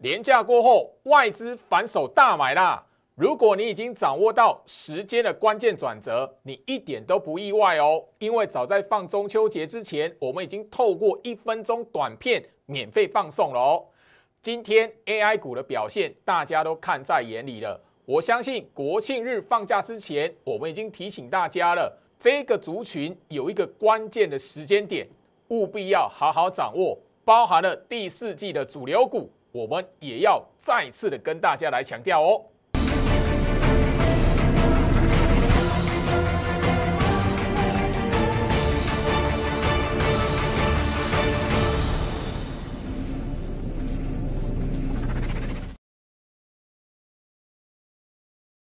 廉价过后，外资反手大买啦！如果你已经掌握到时间的关键转折，你一点都不意外哦。因为早在放中秋节之前，我们已经透过一分钟短片免费放送了哦。今天 AI 股的表现，大家都看在眼里了。我相信国庆日放假之前，我们已经提醒大家了。这个族群有一个关键的时间点，务必要好好掌握，包含了第四季的主流股。我们也要再次的跟大家来强调哦。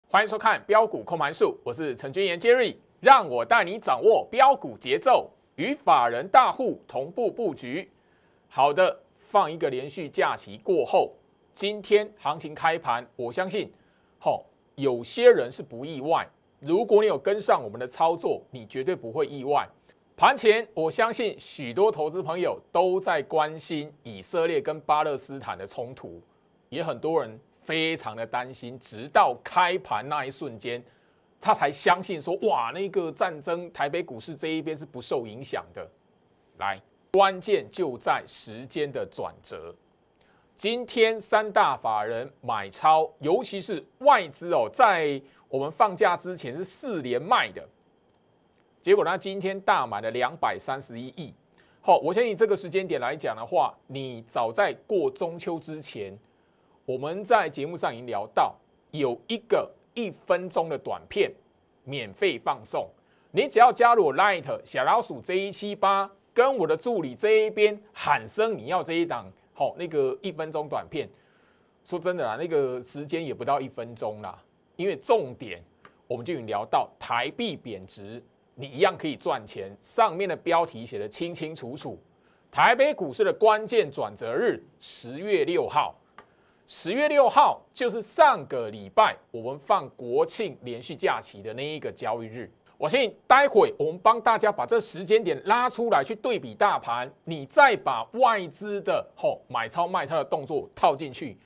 欢迎收看《标股控盘术》，我是陈君岩 Jerry，让我带你掌握标股节奏，与法人大户同步布局。好的。放一个连续假期过后，今天行情开盘，我相信，好，有些人是不意外。如果你有跟上我们的操作，你绝对不会意外。盘前，我相信许多投资朋友都在关心以色列跟巴勒斯坦的冲突，也很多人非常的担心。直到开盘那一瞬间，他才相信说：“哇，那个战争，台北股市这一边是不受影响的。”来。关键就在时间的转折。今天三大法人买超，尤其是外资哦，在我们放假之前是四连卖的，结果呢，今天大买了两百三十一亿。好，我相信这个时间点来讲的话，你早在过中秋之前，我们在节目上已经聊到有一个一分钟的短片免费放送，你只要加入 Light 小老鼠 Z 七八。跟我的助理这一边喊声，你要这一档好那个一分钟短片。说真的啦，那个时间也不到一分钟啦，因为重点我们就已经聊到台币贬值，你一样可以赚钱。上面的标题写的清清楚楚，台北股市的关键转折日十月六号，十月六号就是上个礼拜我们放国庆连续假期的那一个交易日。我相信待会我们帮大家把这时间点拉出来去对比大盘，你再把外资的吼买超卖超的动作套进去，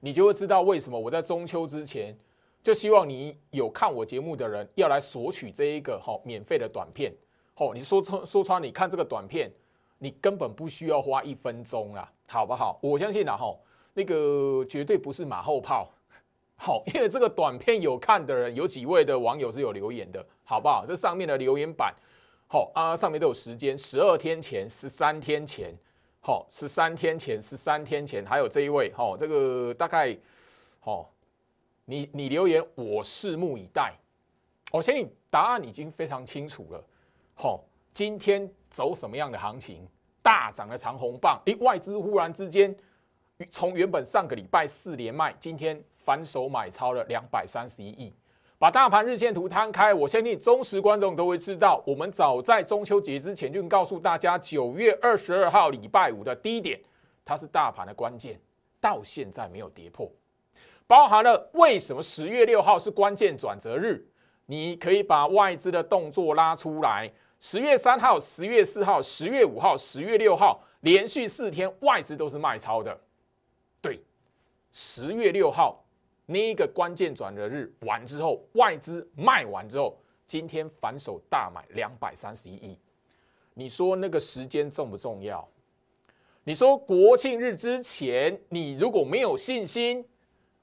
你就会知道为什么我在中秋之前就希望你有看我节目的人要来索取这一个吼免费的短片。吼你说穿说穿，你看这个短片，你根本不需要花一分钟啦，好不好？我相信啦，吼，那个绝对不是马后炮。好，因为这个短片有看的人，有几位的网友是有留言的，好不好？这上面的留言板，好啊，上面都有时间，十二天前，十三天前，好，十三天前，十三天前，还有这一位，好，这个大概，好，你你留言，我拭目以待。我先，你答案已经非常清楚了，好，今天走什么样的行情？大涨的长红棒，哎，外资忽然之间，从原本上个礼拜四连卖，今天。反手买超了两百三十一亿，把大盘日线图摊开，我相信忠实观众都会知道，我们早在中秋节之前就告诉大家，九月二十二号礼拜五的低点，它是大盘的关键，到现在没有跌破。包含了为什么十月六号是关键转折日，你可以把外资的动作拉出来。十月三号、十月四号、十月五号、十月六号，连续四天外资都是卖超的。对，十月六号。那一个关键转折日完之后，外资卖完之后，今天反手大买两百三十亿。你说那个时间重不重要？你说国庆日之前，你如果没有信心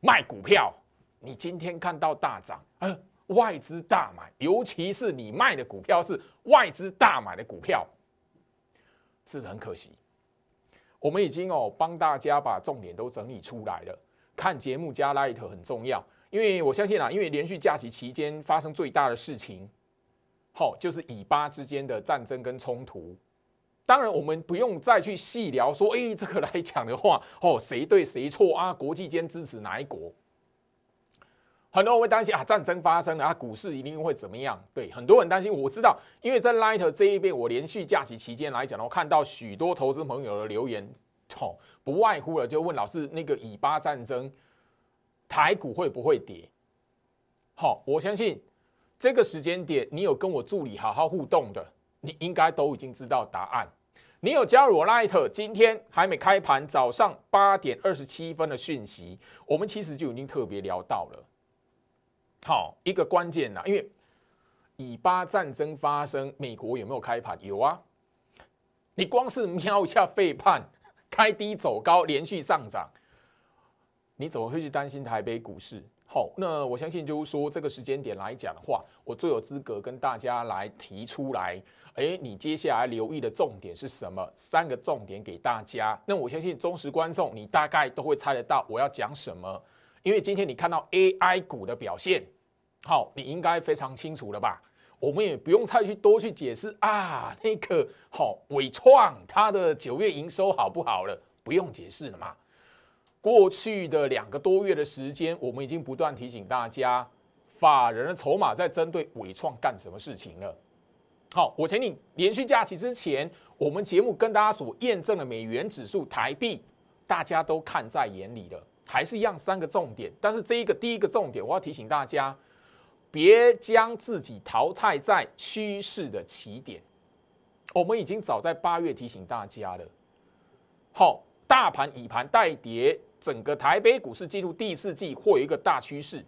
卖股票，你今天看到大涨，呃，外资大买，尤其是你卖的股票是外资大买的股票，是不是很可惜？我们已经哦帮大家把重点都整理出来了。看节目加 Light 很重要，因为我相信啊，因为连续假期期间发生最大的事情，好就是以巴之间的战争跟冲突。当然，我们不用再去细聊说，哎，这个来讲的话，哦，谁对谁错啊？国际间支持哪一国？很多人会担心啊，战争发生了啊，股市一定会怎么样？对，很多人担心。我知道，因为在 Light 这一边，我连续假期期间来讲，我看到许多投资朋友的留言。好，不外乎了，就问老师那个以巴战争，台股会不会跌？好，我相信这个时间点你有跟我助理好好互动的，你应该都已经知道答案。你有加入我 l i t 今天还没开盘早上八点二十七分的讯息，我们其实就已经特别聊到了。好，一个关键呐，因为以巴战争发生，美国有没有开盘？有啊，你光是瞄一下费判。开低走高，连续上涨，你怎么会去担心台北股市？好，那我相信就是说，这个时间点来讲的话，我最有资格跟大家来提出来。哎，你接下来留意的重点是什么？三个重点给大家。那我相信忠实观众，你大概都会猜得到我要讲什么，因为今天你看到 AI 股的表现，好，你应该非常清楚了吧？我们也不用再去多去解释啊，那个好伟创它的九月营收好不好了，不用解释了嘛。过去的两个多月的时间，我们已经不断提醒大家，法人的筹码在针对伟创干什么事情了。好，我请你连续假期之前，我们节目跟大家所验证的美元指数、台币，大家都看在眼里了，还是一样三个重点。但是这一个第一个重点，我要提醒大家。别将自己淘汰在趋势的起点。我们已经早在八月提醒大家了。好，大盘以盘带跌，整个台北股市进入第四季，会有一个大趋势。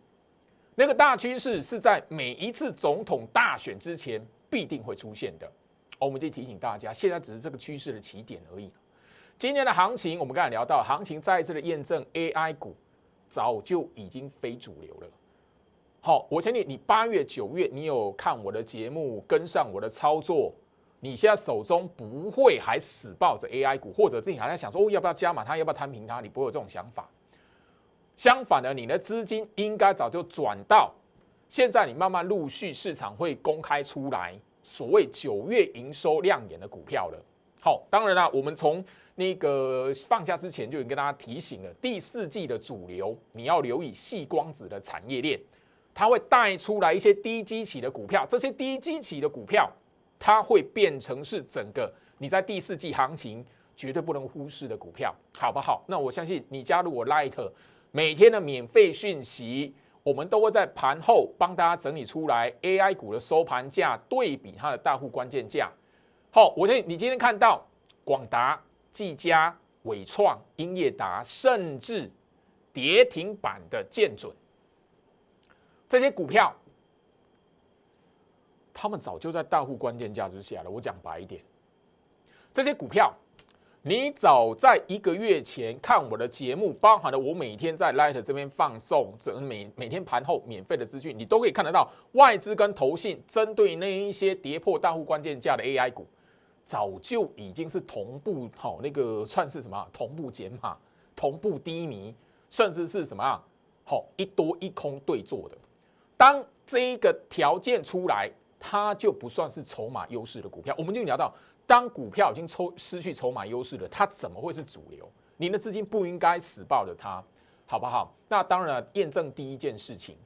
那个大趋势是在每一次总统大选之前必定会出现的。我们就提醒大家，现在只是这个趋势的起点而已。今年的行情，我们刚才聊到，行情再一次的验证 AI 股早就已经非主流了。好，我请你，你八月、九月，你有看我的节目，跟上我的操作，你现在手中不会还死抱着 AI 股，或者是你还在想说哦，要不要加码他要不要摊平它？你不会有这种想法。相反的，你的资金应该早就转到，现在你慢慢陆续市场会公开出来所谓九月营收亮眼的股票了。好，当然啦，我们从那个放假之前就已经跟大家提醒了，第四季的主流你要留意细光子的产业链。它会带出来一些低基企的股票，这些低基企的股票，它会变成是整个你在第四季行情绝对不能忽视的股票，好不好？那我相信你加入我 l i t 每天的免费讯息，我们都会在盘后帮大家整理出来 AI 股的收盘价对比它的大户关键价。好，我相信你今天看到广达、技嘉、伟创、英业达，甚至跌停板的剑准。这些股票，他们早就在大户关键价之下了。我讲白一点，这些股票，你早在一个月前看我的节目，包含了我每天在 Light 这边放送，整每每天盘后免费的资讯，你都可以看得到，外资跟投信针对那一些跌破大户关键价的 AI 股，早就已经是同步好那个算是什么同步减码、同步低迷，甚至是什么啊好一多一空对坐的。当这一个条件出来，它就不算是筹码优势的股票。我们就聊到，当股票已经抽失去筹码优势了，它怎么会是主流？您的资金不应该死抱着它，好不好？那当然了，验证第一件事情。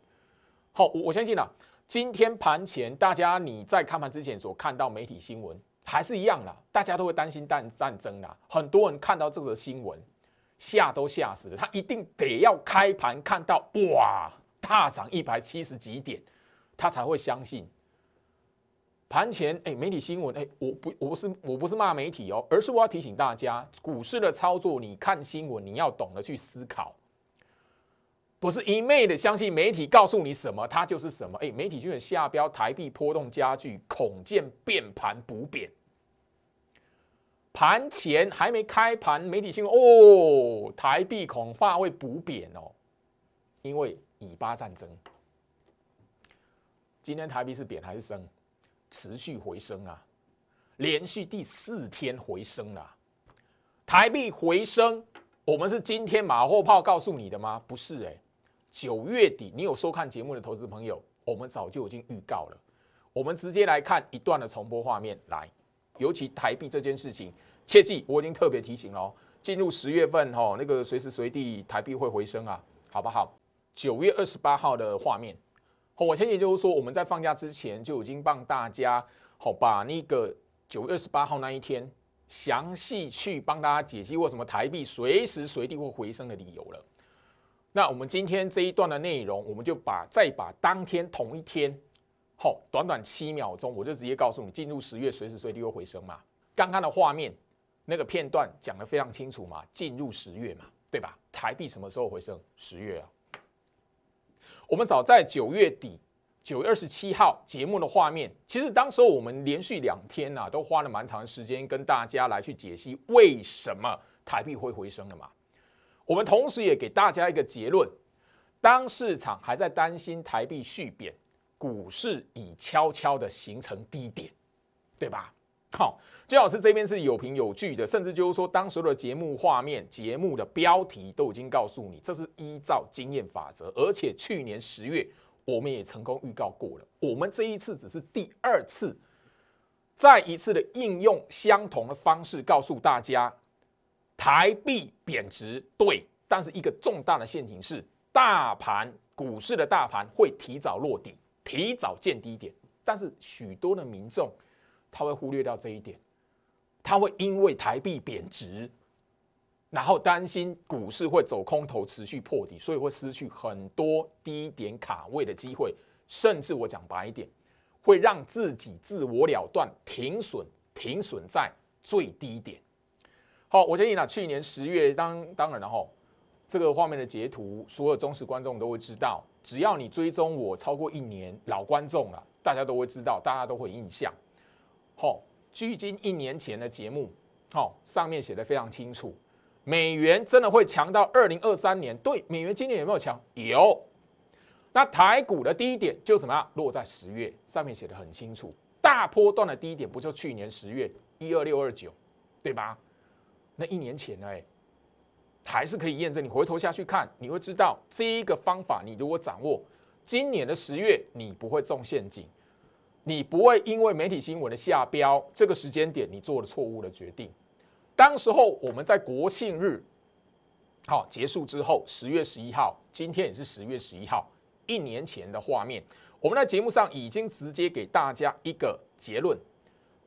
好，我我相信了。今天盘前，大家你在开盘之前所看到媒体新闻，还是一样啦，大家都会担心战战争啦。很多人看到这则新闻，吓都吓死了。他一定得要开盘看到哇。大涨一百七十几点，他才会相信。盘前，哎，媒体新闻，哎，我不，我不是，我不是骂媒体哦，而是我要提醒大家，股市的操作，你看新闻，你要懂得去思考，不是一昧的相信媒体告诉你什么，它就是什么。哎，媒体就是下标台币波动加剧，恐见变盘不变。盘前还没开盘，媒体新闻哦，台币恐怕会不贬哦，因为。以巴战争，今天台币是贬还是升？持续回升啊，连续第四天回升了。台币回升，我们是今天马后炮告诉你的吗？不是诶。九月底你有收看节目的投资朋友，我们早就已经预告了。我们直接来看一段的重播画面来，尤其台币这件事情，切记我已经特别提醒哦。进入十月份哦，那个随时随地台币会回升啊，好不好？九月二十八号的画面，好，我前提就是说，我们在放假之前就已经帮大家好把那个九月二十八号那一天详细去帮大家解析过什么台币随时随地会回升的理由了。那我们今天这一段的内容，我们就把再把当天同一天好短短七秒钟，我就直接告诉你，进入十月随时随地会回升嘛。刚刚的画面那个片段讲得非常清楚嘛，进入十月嘛，对吧？台币什么时候回升？十月啊。我们早在九月底，九月二十七号节目的画面，其实当时候我们连续两天啊，都花了蛮长时间跟大家来去解析为什么台币会回升了嘛。我们同时也给大家一个结论：当市场还在担心台币续贬，股市已悄悄的形成低点，对吧？好，最老师这边是有凭有据的，甚至就是说，当时的节目画面、节目的标题都已经告诉你，这是依照经验法则。而且去年十月，我们也成功预告过了。我们这一次只是第二次，再一次的应用相同的方式，告诉大家台币贬值对，但是一个重大的陷阱是，大盘股市的大盘会提早落地，提早见低点。但是许多的民众。他会忽略掉这一点，他会因为台币贬值，然后担心股市会走空头，持续破底，所以会失去很多低点卡位的机会，甚至我讲白一点，会让自己自我了断，停损，停损在最低点。好，我建议呢，去年十月当当然了吼，这个画面的截图，所有忠实观众都会知道，只要你追踪我超过一年老观众了，大家都会知道，大家都会印象。好，距今一年前的节目，好，上面写的非常清楚，美元真的会强到二零二三年？对，美元今年有没有强？有。那台股的低点就什么？落在十月，上面写的很清楚，大波段的低点不就去年十月一二六二九，对吧？那一年前呢，还是可以验证。你回头下去看，你会知道这一个方法，你如果掌握，今年的十月你不会中陷阱。你不会因为媒体新闻的下标这个时间点，你做了错误的决定。当时候我们在国庆日好结束之后，十月十一号，今天也是十月十一号，一年前的画面，我们在节目上已经直接给大家一个结论：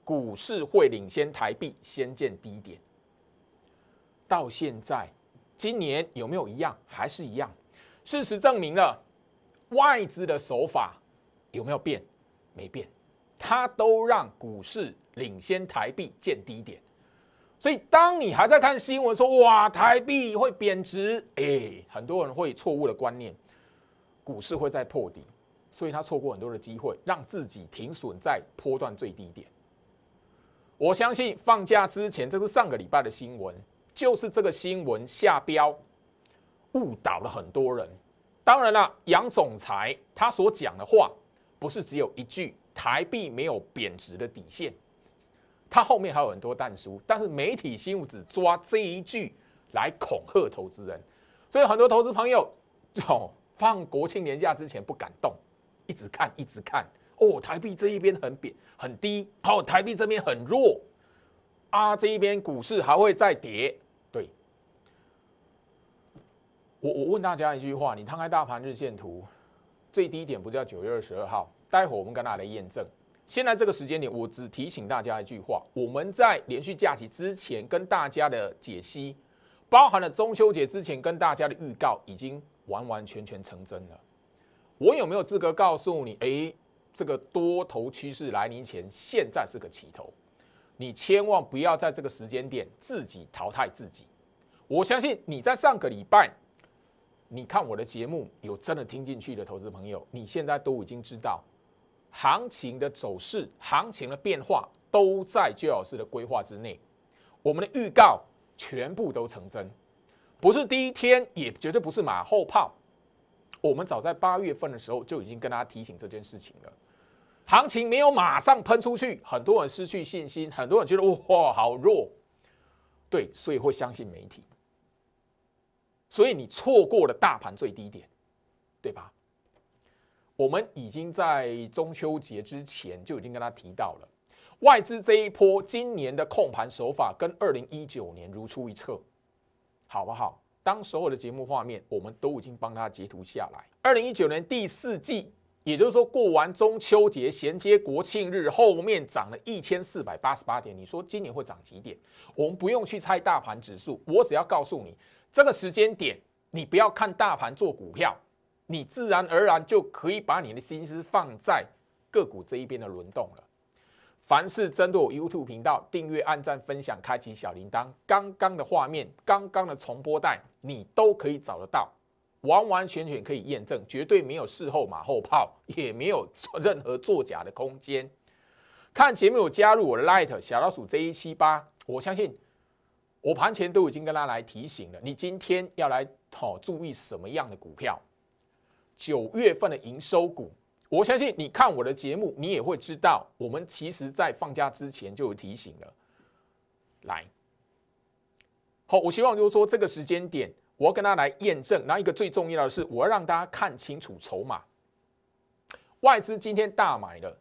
股市会领先台币先见低点。到现在，今年有没有一样？还是一样？事实证明了外资的手法有没有变？没变，他都让股市领先台币见低点，所以当你还在看新闻说哇台币会贬值，哎，很多人会错误的观念，股市会在破底，所以他错过很多的机会，让自己停损在波段最低点。我相信放假之前，这是上个礼拜的新闻，就是这个新闻下标误导了很多人。当然啦，杨总裁他所讲的话。不是只有一句台币没有贬值的底线，它后面还有很多弹书，但是媒体新闻只抓这一句来恐吓投资人，所以很多投资朋友哦放国庆年假之前不敢动，一直看一直看哦，台币这一边很贬很低，哦，台币这边很弱啊，这一边股市还会再跌，对，我我问大家一句话，你摊开大盘日线图。最低点不叫九月二十二号，待会我们跟大家来验证。现在这个时间点，我只提醒大家一句话：我们在连续假期之前跟大家的解析，包含了中秋节之前跟大家的预告，已经完完全全成真了。我有没有资格告诉你？哎，这个多头趋势来临前，现在是个起头，你千万不要在这个时间点自己淘汰自己。我相信你在上个礼拜。你看我的节目，有真的听进去的投资朋友，你现在都已经知道，行情的走势、行情的变化都在杰老师的规划之内。我们的预告全部都成真，不是第一天，也绝对不是马后炮。我们早在八月份的时候就已经跟大家提醒这件事情了。行情没有马上喷出去，很多人失去信心，很多人觉得哇好弱，对，所以会相信媒体。所以你错过了大盘最低点，对吧？我们已经在中秋节之前就已经跟他提到了，外资这一波今年的控盘手法跟二零一九年如出一辙，好不好？当所有的节目画面，我们都已经帮他截图下来。二零一九年第四季，也就是说过完中秋节衔接国庆日后面涨了一千四百八十八点，你说今年会涨几点？我们不用去猜大盘指数，我只要告诉你。这个时间点，你不要看大盘做股票，你自然而然就可以把你的心思放在个股这一边的轮动了。凡是针对我 YouTube 频道订阅、按赞、分享、开启小铃铛，刚刚的画面、刚刚的重播带，你都可以找得到，完完全全可以验证，绝对没有事后马后炮，也没有做任何作假的空间。看前面有加入我 Light 小老鼠一七八，我相信。我盘前都已经跟大家来提醒了，你今天要来好注意什么样的股票？九月份的营收股，我相信你看我的节目，你也会知道。我们其实在放假之前就有提醒了，来，好，我希望就是说这个时间点，我要跟大家来验证。后一个最重要的是，我要让大家看清楚筹码，外资今天大买了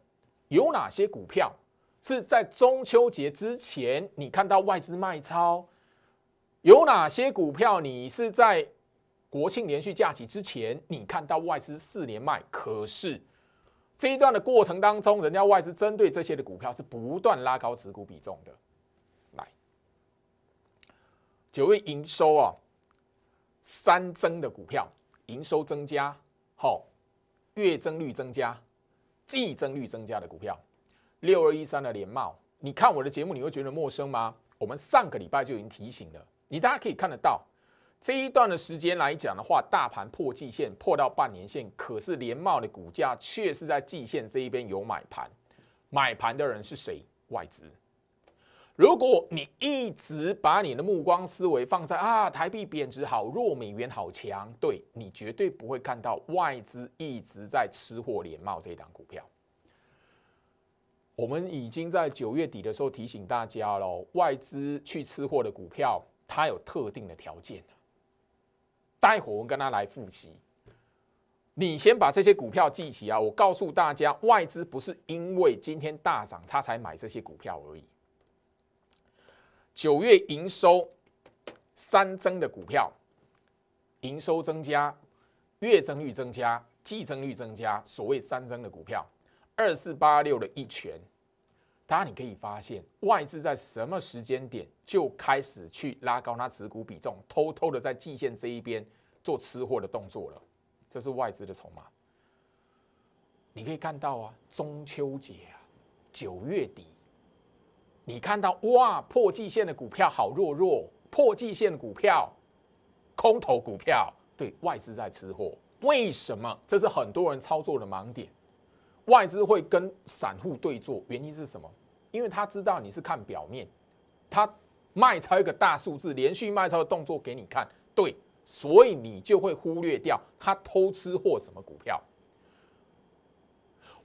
有哪些股票？是在中秋节之前，你看到外资卖超。有哪些股票？你是在国庆连续假期之前，你看到外资四连卖，可是这一段的过程当中，人家外资针对这些的股票是不断拉高持股比重的。来，九月营收啊，三增的股票，营收增加，好，月增率增加，季增率增加的股票，六二一三的连帽，你看我的节目，你会觉得陌生吗？我们上个礼拜就已经提醒了。你大家可以看得到，这一段的时间来讲的话，大盘破季线，破到半年线，可是联茂的股价却是在季线这一边有买盘，买盘的人是谁？外资。如果你一直把你的目光思维放在啊，台币贬值好，弱美元好强，对你绝对不会看到外资一直在吃货联茂这一档股票。我们已经在九月底的时候提醒大家喽，外资去吃货的股票。它有特定的条件待会我们跟他来复习。你先把这些股票记起啊！我告诉大家，外资不是因为今天大涨，他才买这些股票而已。九月营收三增的股票，营收增加，月增率增加，季增率增加，所谓三增的股票，二四八六的一拳。大家你可以发现，外资在什么时间点就开始去拉高它持股比重，偷偷的在季线这一边做吃货的动作了，这是外资的筹码。你可以看到啊，中秋节啊，九月底，你看到哇，破季线的股票好弱弱，破季线的股票，空头股票，对，外资在吃货，为什么？这是很多人操作的盲点。外资会跟散户对坐，原因是什么？因为他知道你是看表面，他卖超一个大数字，连续卖超的动作给你看，对，所以你就会忽略掉他偷吃或什么股票。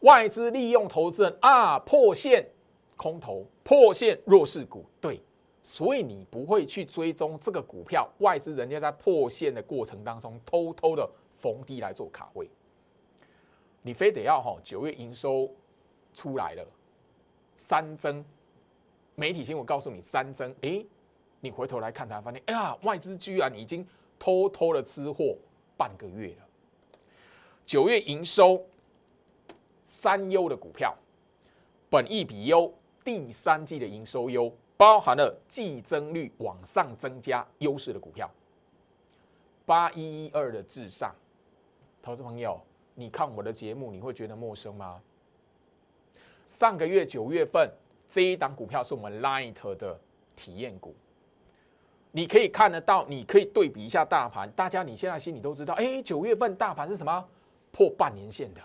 外资利用投资人啊破线空头破线弱势股，对，所以你不会去追踪这个股票。外资人家在破线的过程当中，偷偷的逢低来做卡位。你非得要哈九月营收出来了三增，媒体新我告诉你三增，诶，你回头来看才发现哎呀，外资居然已经偷偷的吃货半个月了。九月营收三优的股票，本益比优，第三季的营收优，包含了季增率往上增加优势的股票，八一一二的至上，投资朋友。你看我的节目，你会觉得陌生吗？上个月九月份这一档股票是我们 l i t 的体验股，你可以看得到，你可以对比一下大盘。大家你现在心里都知道，哎，九月份大盘是什么？破半年线的。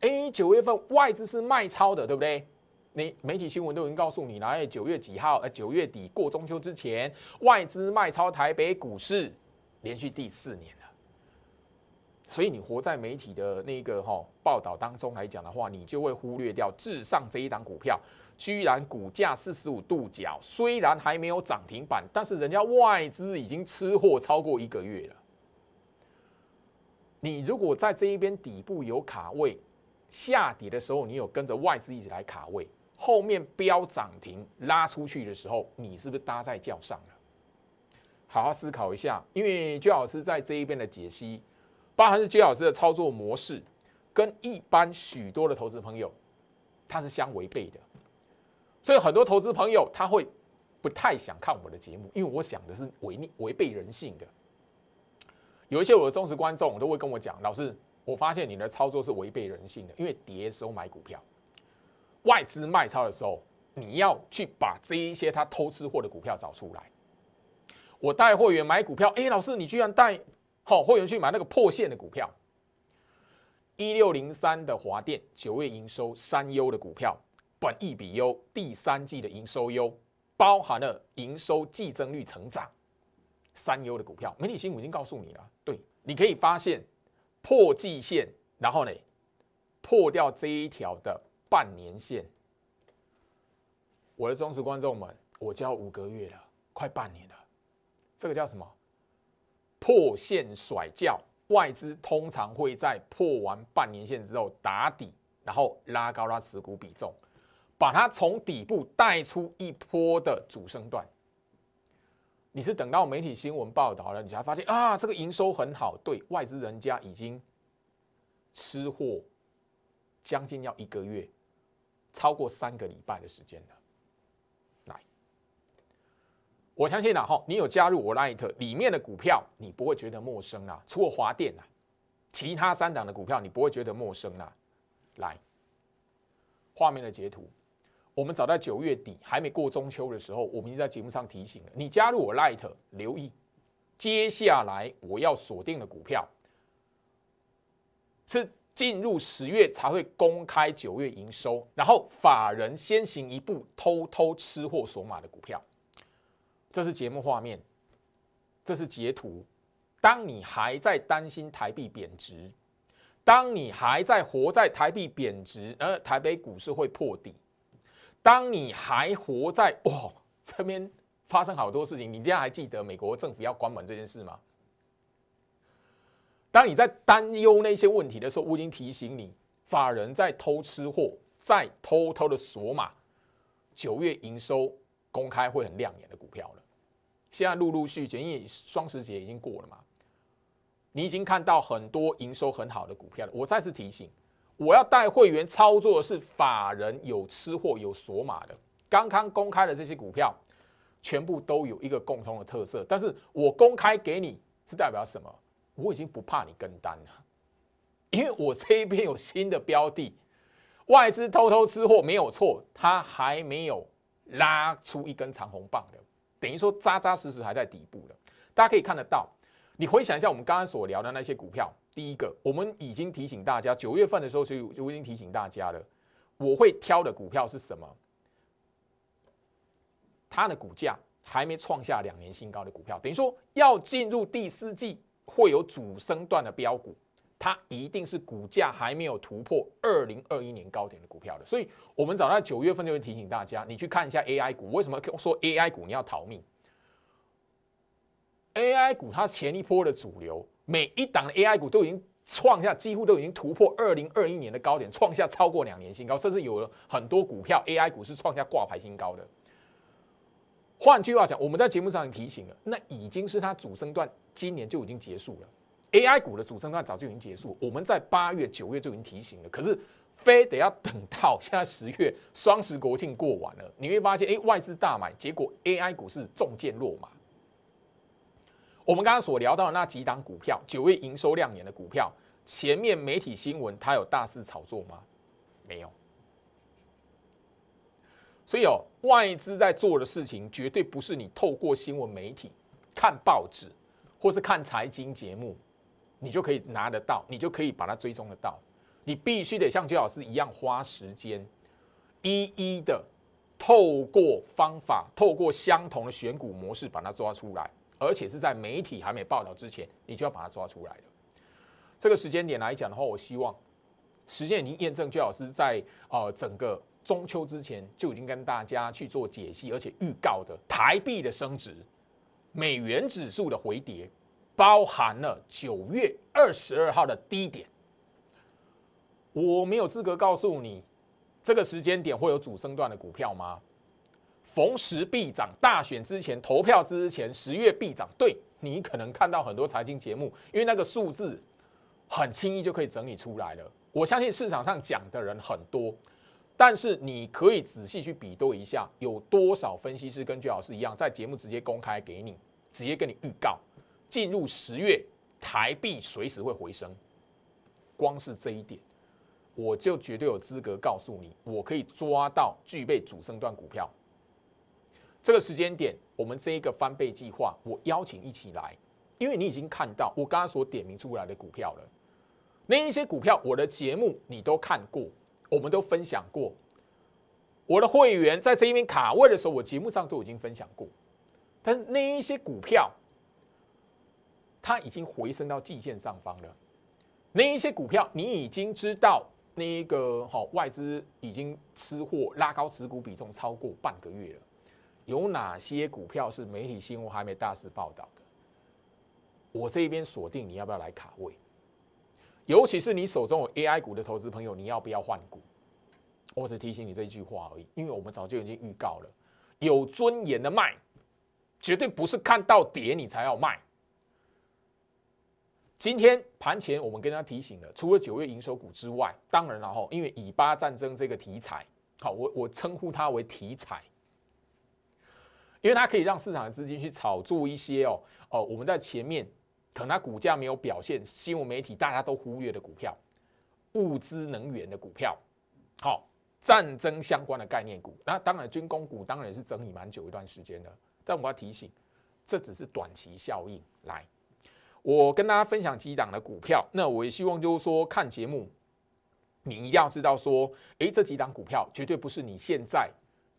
哎，九月份外资是卖超的，对不对？你媒体新闻都已经告诉你了，哎，九月几号？呃，九月底过中秋之前，外资卖超台北股市，连续第四年。所以你活在媒体的那个哈报道当中来讲的话，你就会忽略掉至上这一档股票，居然股价四十五度角，虽然还没有涨停板，但是人家外资已经吃货超过一个月了。你如果在这一边底部有卡位下底的时候，你有跟着外资一起来卡位，后面飙涨停拉出去的时候，你是不是搭在轿上了？好好思考一下，因为周老师在这一边的解析。包含是金老师的操作模式，跟一般许多的投资朋友，他是相违背的，所以很多投资朋友他会不太想看我的节目，因为我想的是违逆违背人性的。有一些我的忠实观众，都会跟我讲，老师，我发现你的操作是违背人性的，因为跌的时候买股票，外资卖超的时候，你要去把这一些他偷吃货的股票找出来。我带货员买股票，哎，老师，你居然带。好，会员去买那个破线的股票，一六零三的华电九月营收三优的股票，本益比优，第三季的营收优，包含了营收季增率成长，三优的股票。媒体新闻已经告诉你了，对，你可以发现破季线，然后呢，破掉这一条的半年线。我的忠实观众们，我教五个月了，快半年了，这个叫什么？破线甩轿，外资通常会在破完半年线之后打底，然后拉高它持股比重，把它从底部带出一波的主升段。你是等到媒体新闻报道了，你才发现啊，这个营收很好，对外资人家已经吃货将近要一个月，超过三个礼拜的时间了。我相信啦，哈，你有加入我 l i g h t 里面的股票，你不会觉得陌生啊。除了华电啊，其他三档的股票你不会觉得陌生啊。来，画面的截图，我们早在九月底还没过中秋的时候，我们已经在节目上提醒了。你加入我 l i g h t 留意接下来我要锁定的股票，是进入十月才会公开九月营收，然后法人先行一步偷偷吃货索码的股票。这是节目画面，这是截图。当你还在担心台币贬值，当你还在活在台币贬值，而台北股市会破底，当你还活在，哇，这边发生好多事情，你这样还记得美国政府要关门这件事吗？当你在担忧那些问题的时候，我已经提醒你，法人在偷吃货，在偷偷的锁码。九月营收。公开会很亮眼的股票了，现在陆陆续续，因为双十节已经过了嘛，你已经看到很多营收很好的股票了。我再次提醒，我要带会员操作的是法人有吃货有索码的。刚刚公开的这些股票，全部都有一个共通的特色，但是我公开给你是代表什么？我已经不怕你跟单了，因为我这一边有新的标的，外资偷偷吃货没有错，它还没有。拉出一根长红棒的，等于说扎扎实实还在底部的，大家可以看得到。你回想一下我们刚刚所聊的那些股票，第一个，我们已经提醒大家，九月份的时候，就就我已经提醒大家了，我会挑的股票是什么？它的股价还没创下两年新高的股票，等于说要进入第四季会有主升段的标股。它一定是股价还没有突破二零二一年高点的股票的，所以我们早在九月份就会提醒大家，你去看一下 AI 股，为什么说 AI 股你要逃命？AI 股它前一波的主流，每一档的 AI 股都已经创下，几乎都已经突破二零二一年的高点，创下超过两年新高，甚至有了很多股票 AI 股是创下挂牌新高的。换句话讲，我们在节目上也提醒了，那已经是它主升段，今年就已经结束了。AI 股的主升段早就已经结束，我们在八月、九月就已经提醒了，可是非得要等到 现在十月双十国庆过完了，你会发现，哎，外资大买，结果 AI 股是重剑落马。我们刚刚所聊到的那几档股票，九月营收亮眼的股票，前面媒体新闻它有大肆炒作吗？没有。所以哦，外资在做的事情，绝对不是你透过新闻媒体看报纸，或是看财经节目。你就可以拿得到，你就可以把它追踪得到。你必须得像周老师一样花时间，一一的透过方法，透过相同的选股模式把它抓出来，而且是在媒体还没报道之前，你就要把它抓出来了。这个时间点来讲的话，我希望时间已经验证，周老师在呃整个中秋之前就已经跟大家去做解析，而且预告的台币的升值，美元指数的回跌。包含了九月二十二号的低点，我没有资格告诉你这个时间点会有主升段的股票吗？逢十必涨，大选之前投票之前十月必涨。对你可能看到很多财经节目，因为那个数字很轻易就可以整理出来了。我相信市场上讲的人很多，但是你可以仔细去比对一下，有多少分析师跟巨老师一样在节目直接公开给你，直接跟你预告。进入十月，台币随时会回升。光是这一点，我就绝对有资格告诉你，我可以抓到具备主升段股票。这个时间点，我们这一个翻倍计划，我邀请一起来，因为你已经看到我刚刚所点名出来的股票了。那一些股票，我的节目你都看过，我们都分享过。我的会员在这一边卡位的时候，我节目上都已经分享过。但那一些股票。它已经回升到季线上方了。那一些股票，你已经知道那一个好外资已经吃货拉高持股比重超过半个月了。有哪些股票是媒体新闻还没大肆报道的？我这边锁定你要不要来卡位？尤其是你手中有 AI 股的投资朋友，你要不要换股？我只提醒你这一句话而已，因为我们早就已经预告了。有尊严的卖，绝对不是看到跌你才要卖。今天盘前我们跟大家提醒了，除了九月营收股之外，当然了哈，因为以巴战争这个题材，好，我我称呼它为题材，因为它可以让市场的资金去炒作一些哦哦，我们在前面可能它股价没有表现，新闻媒体大家都忽略的股票，物资能源的股票，好，战争相关的概念股，那当然军工股当然是整理蛮久一段时间的，但我要提醒，这只是短期效应来。我跟大家分享几档的股票，那我也希望就是说看节目，你一定要知道说，诶，这几档股票绝对不是你现在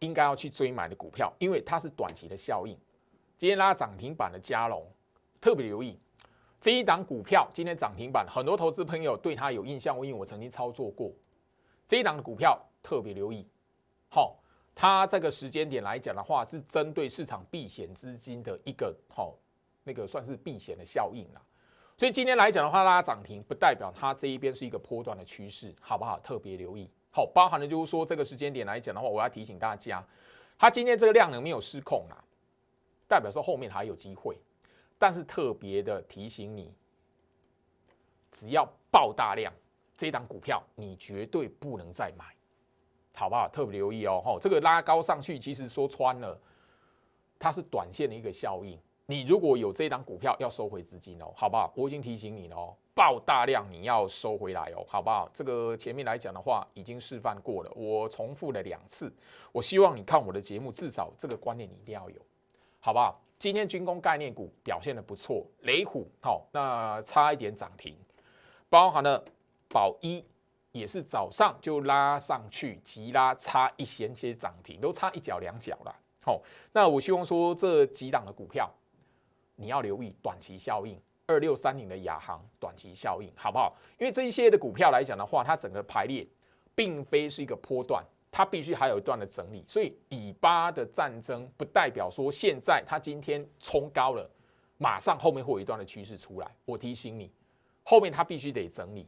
应该要去追买的股票，因为它是短期的效应。今天拉涨停板的加龙，特别留意这一档股票，今天涨停板很多投资朋友对它有印象，因为我曾经操作过这一档的股票，特别留意。好，它这个时间点来讲的话，是针对市场避险资金的一个好。那个算是避险的效应啦。所以今天来讲的话，拉涨停不代表它这一边是一个波段的趋势，好不好？特别留意。好，包含的就是说这个时间点来讲的话，我要提醒大家，它今天这个量能没有失控啊，代表说后面还有机会，但是特别的提醒你，只要爆大量，这档股票你绝对不能再买，好不好？特别留意哦。吼，这个拉高上去，其实说穿了，它是短线的一个效应。你如果有这档股票要收回资金哦，好不好？我已经提醒你了哦，爆大量你要收回来哦，好不好？这个前面来讲的话，已经示范过了，我重复了两次。我希望你看我的节目，至少这个观念你一定要有，好不好？今天军工概念股表现的不错，雷虎好，那差一点涨停，包含了宝一也是早上就拉上去，急拉差一些些涨停，都差一脚两脚了。好，那我希望说这几档的股票。你要留意短期效应，二六三零的亚航短期效应好不好？因为这一系列的股票来讲的话，它整个排列并非是一个波段，它必须还有一段的整理。所以以巴的战争不代表说现在它今天冲高了，马上后面会有一段的趋势出来。我提醒你，后面它必须得整理，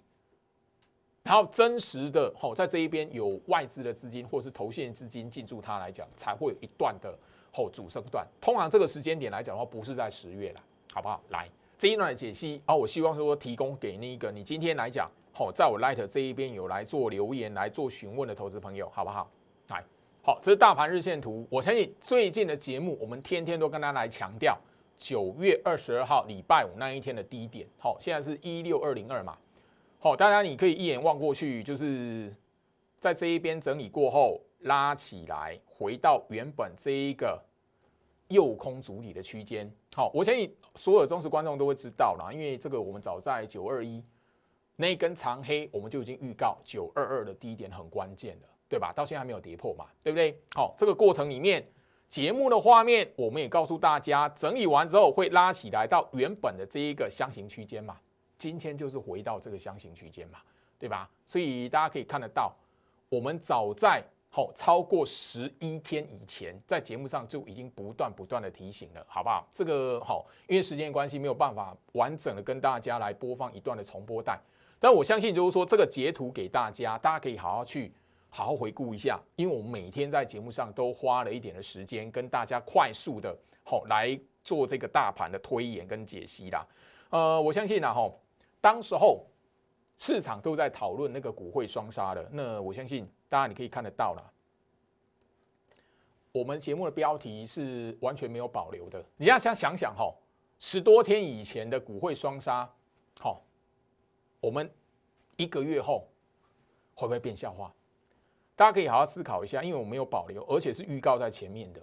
然后真实的吼，在这一边有外资的资金或是投信资金进驻它来讲，才会有一段的。后主升段，通常这个时间点来讲的话，不是在十月了，好不好？来这一段的解析，哦，我希望说提供给那个你今天来讲，好，在我 Light 这一边有来做留言、来做询问的投资朋友，好不好？来，好，这是大盘日线图，我相信最近的节目我们天天都跟大家来强调，九月二十二号礼拜五那一天的低点，好，现在是一六二零二嘛，好，当然你可以一眼望过去，就是在这一边整理过后。拉起来，回到原本这一个右空主体的区间。好，我相信所有忠实观众都会知道啦，因为这个我们早在九二一那一根长黑，我们就已经预告九二二的低点很关键了，对吧？到现在还没有跌破嘛，对不对？好，这个过程里面节目的画面，我们也告诉大家，整理完之后会拉起来到原本的这一个箱型区间嘛？今天就是回到这个箱型区间嘛，对吧？所以大家可以看得到，我们早在。好，超过十一天以前，在节目上就已经不断不断的提醒了，好不好？这个好，因为时间关系，没有办法完整的跟大家来播放一段的重播带，但我相信，就是说这个截图给大家，大家可以好好去好好回顾一下，因为我每天在节目上都花了一点的时间跟大家快速的好来做这个大盘的推演跟解析啦。呃，我相信啊，哈，当时候市场都在讨论那个股汇双杀的，那我相信。当然，你可以看得到了。我们节目的标题是完全没有保留的。你要先想想哈，十多天以前的股汇双杀，好，我们一个月后会不会变笑话？大家可以好好思考一下，因为我没有保留，而且是预告在前面的，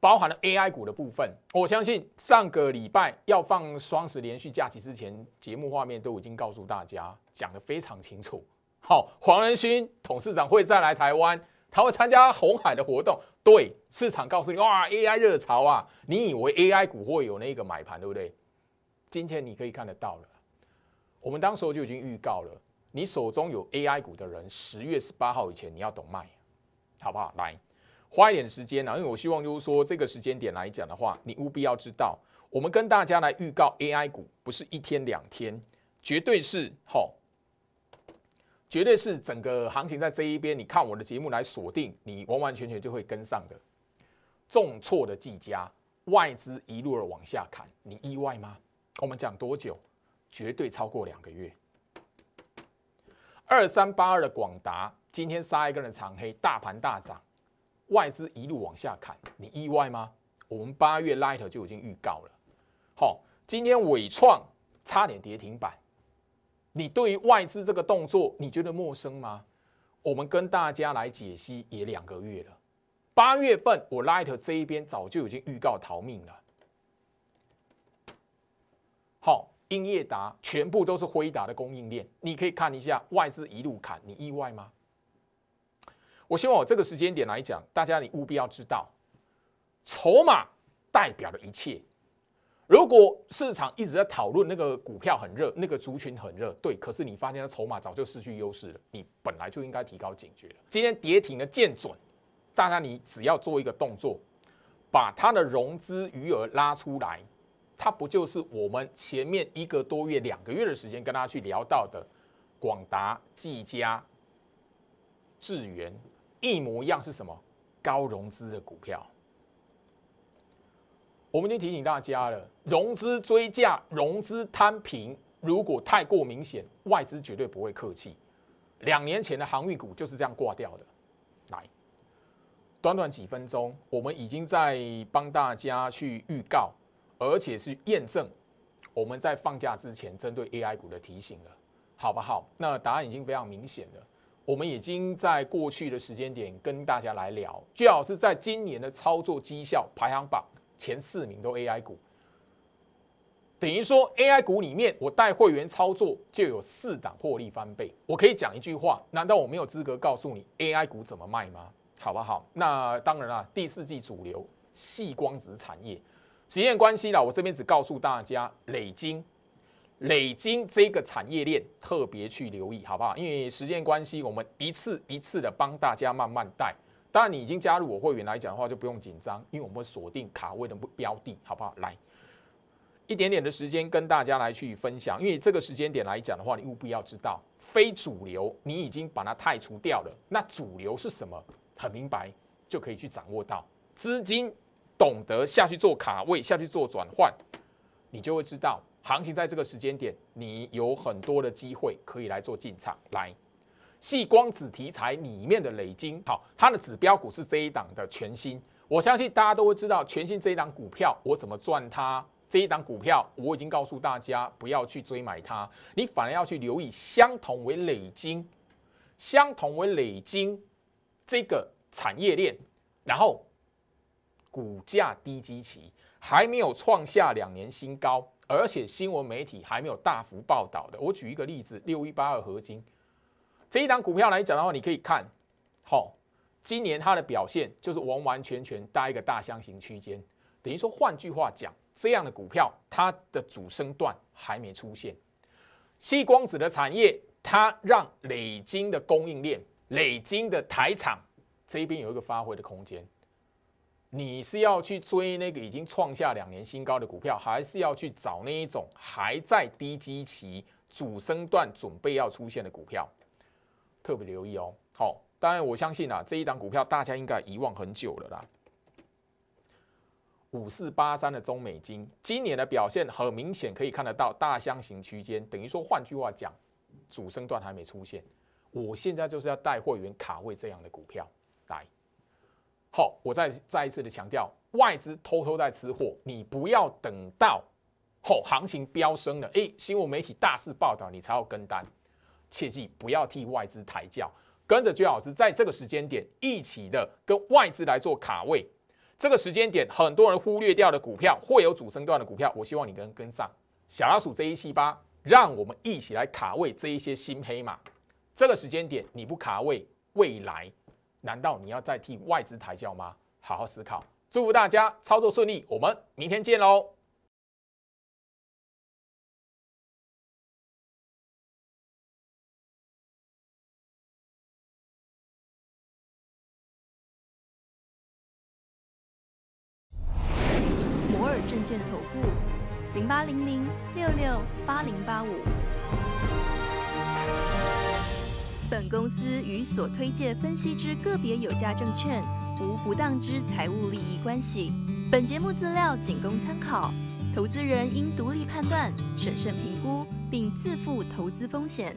包含了 AI 股的部分。我相信上个礼拜要放双十连续假期之前，节目画面都已经告诉大家，讲的非常清楚。好，黄仁勋董事长会再来台湾，他会参加红海的活动。对市场告诉你，哇，AI 热潮啊！你以为 AI 股会有那个买盘，对不对？今天你可以看得到了。我们当时候就已经预告了，你手中有 AI 股的人，十月十八号以前你要懂卖，好不好？来，花一点时间啊，因为我希望就是说，这个时间点来讲的话，你务必要知道，我们跟大家来预告 AI 股不是一天两天，绝对是好。绝对是整个行情在这一边，你看我的节目来锁定，你完完全全就会跟上的。重挫的技嘉，外资一路的往下砍，你意外吗？我们讲多久？绝对超过两个月。二三八二的广达，今天杀一根的长黑，大盘大涨，外资一路往下砍，你意外吗？我们八月 g h 头就已经预告了。好，今天伟创差点跌停板。你对于外资这个动作，你觉得陌生吗？我们跟大家来解析也两个月了。八月份我 l i t 这一边早就已经预告逃命了。好，英业达全部都是辉达的供应链，你可以看一下外资一路砍，你意外吗？我希望我这个时间点来讲，大家你务必要知道，筹码代表了一切。如果市场一直在讨论那个股票很热，那个族群很热，对，可是你发现它筹码早就失去优势了，你本来就应该提高警觉了。今天跌停的见准，大家你只要做一个动作，把它的融资余额拉出来，它不就是我们前面一个多月、两个月的时间跟大家去聊到的广达、技嘉、智源一模一样是什么？高融资的股票。我们已经提醒大家了，融资追价、融资摊平，如果太过明显，外资绝对不会客气。两年前的航运股就是这样挂掉的。来，短短几分钟，我们已经在帮大家去预告，而且是验证我们在放假之前针对 AI 股的提醒了，好不好？那答案已经非常明显了。我们已经在过去的时间点跟大家来聊，最好是在今年的操作绩效排行榜。前四名都 AI 股，等于说 AI 股里面我带会员操作就有四档获利翻倍，我可以讲一句话，难道我没有资格告诉你 AI 股怎么卖吗？好不好？那当然啦，第四季主流系光子产业，时间关系啦，我这边只告诉大家，累金。累金这个产业链特别去留意，好不好？因为时间关系，我们一次一次的帮大家慢慢带。当然，你已经加入我会员来讲的话，就不用紧张，因为我们会锁定卡位的标的，好不好？来，一点点的时间跟大家来去分享，因为这个时间点来讲的话，你务必要知道非主流，你已经把它太除掉了，那主流是什么？很明白就可以去掌握到资金懂得下去做卡位，下去做转换，你就会知道行情在这个时间点，你有很多的机会可以来做进场来。系光子题材里面的累金，好，它的指标股是这一档的全新。我相信大家都会知道全新这一档股票，我怎么赚它？这一档股票我已经告诉大家不要去追买它，你反而要去留意相同为累金，相同为累金这个产业链，然后股价低基期还没有创下两年新高，而且新闻媒体还没有大幅报道的。我举一个例子，六一八二合金。这一档股票来讲的话，你可以看好今年它的表现，就是完完全全搭一个大箱型区间。等于说，换句话讲，这样的股票它的主升段还没出现。细光子的产业，它让累金的供应链、累金的台厂这边有一个发挥的空间。你是要去追那个已经创下两年新高的股票，还是要去找那一种还在低基期、主升段准备要出现的股票？特别留意哦，好，当然我相信啊，这一档股票大家应该遗忘很久了啦。五四八三的中美金今年的表现很明显，可以看得到大箱型区间，等于说换句话讲，主升段还没出现。我现在就是要带会员卡位这样的股票来。好，我再再一次的强调，外资偷偷在吃货，你不要等到后行情飙升了，哎，新闻媒体大肆报道，你才要跟单。切记不要替外资抬轿，跟着君老师在这个时间点一起的跟外资来做卡位。这个时间点很多人忽略掉的股票，会有主升段的股票，我希望你跟跟上。小老鼠这一七八，让我们一起来卡位这一些新黑马。这个时间点你不卡位，未来难道你要再替外资抬轿吗？好好思考。祝福大家操作顺利，我们明天见喽。券投顾，零八零零六六八零八五。本公司与所推介分析之个别有价证券无不当之财务利益关系。本节目资料仅供参考，投资人应独立判断、审慎评估，并自负投资风险。